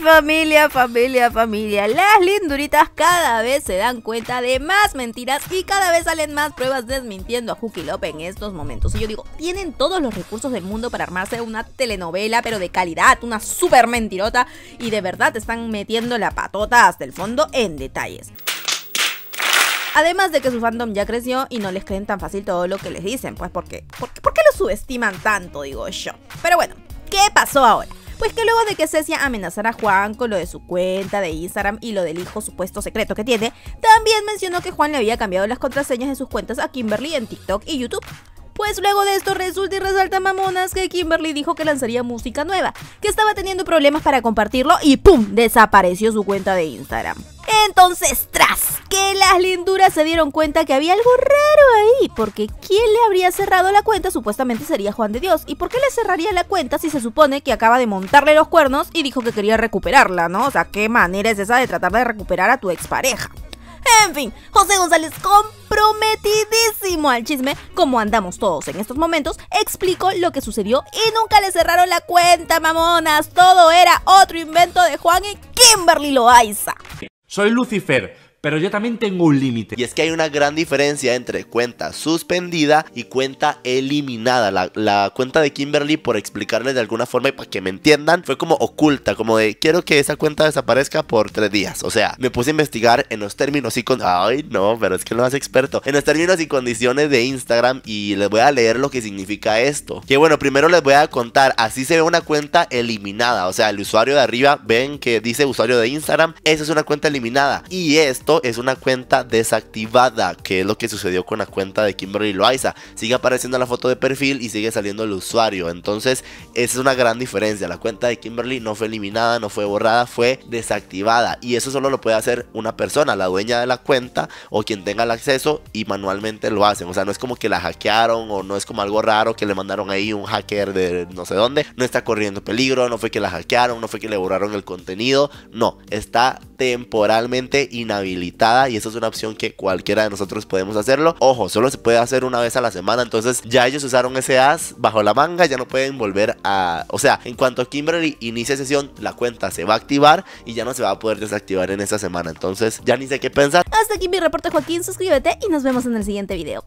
familia, familia, familia. Las linduritas cada vez se dan cuenta de más mentiras y cada vez salen más pruebas desmintiendo a Juki Lope en estos momentos. Y yo digo, tienen todos los recursos del mundo para armarse una telenovela, pero de calidad, una súper mentirota. Y de verdad están metiendo la patota hasta el fondo en detalles. Además de que su fandom ya creció y no les creen tan fácil todo lo que les dicen, pues porque, ¿por qué, por qué lo subestiman tanto, digo yo? Pero bueno, ¿qué pasó ahora? Pues que luego de que Cecia amenazara a Juan con lo de su cuenta de Instagram y lo del hijo supuesto secreto que tiene, también mencionó que Juan le había cambiado las contraseñas de sus cuentas a Kimberly en TikTok y YouTube. Pues luego de esto resulta y resalta mamonas que Kimberly dijo que lanzaría música nueva, que estaba teniendo problemas para compartirlo y ¡pum! desapareció su cuenta de Instagram. Entonces, tras que las linduras se dieron cuenta que había algo raro ahí, porque quién le habría cerrado la cuenta supuestamente sería Juan de Dios. ¿Y por qué le cerraría la cuenta si se supone que acaba de montarle los cuernos y dijo que quería recuperarla, ¿no? O sea, ¿qué manera es esa de tratar de recuperar a tu expareja? En fin, José González, comprometidísimo al chisme, como andamos todos en estos momentos, explicó lo que sucedió y nunca le cerraron la cuenta, mamonas. Todo era otro invento de Juan y Kimberly Loaiza. Soy Lucifer, pero yo también tengo un límite. Y es que hay una gran diferencia entre cuenta suspendida y cuenta eliminada. La, cuenta de Kimberly, por explicarles de alguna forma y para que me entiendan, fue como oculta, como de quiero que esa cuenta desaparezca por tres días. O sea, me puse a investigar en los términos y con... Ay, no, pero es que es experto. En los términos y condiciones de Instagram y les voy a leer lo que significa esto. Que bueno, primero les voy a contar, así se ve una cuenta eliminada. O sea, el usuario de arriba, ven que dice usuario de Instagram, esa es una cuenta eliminada. Y esto es una cuenta desactivada, que es lo que sucedió con la cuenta de Kimberly Loaiza. Sigue apareciendo la foto de perfil y sigue saliendo el usuario. Entonces, esa es una gran diferencia. La cuenta de Kimberly no fue eliminada, no fue borrada, fue desactivada. Y eso solo lo puede hacer una persona, la dueña de la cuenta o quien tenga el acceso y manualmente lo hacen. O sea, no es como que la hackearon o no es como algo raro que le mandaron ahí un hacker de no sé dónde. No está corriendo peligro, no fue que la hackearon, no fue que le borraron el contenido. No, está temporalmente inhabilitada y esa es una opción que cualquiera de nosotros podemos hacerlo. Ojo, solo se puede hacer una vez a la semana, entonces ya ellos usaron ese as bajo la manga, ya no pueden volver a... O sea, en cuanto Kimberly inicie sesión, la cuenta se va a activar y ya no se va a poder desactivar en esa semana, entonces ya ni sé qué pensar. Hasta aquí mi reporte Joaquín, suscríbete y nos vemos en el siguiente video.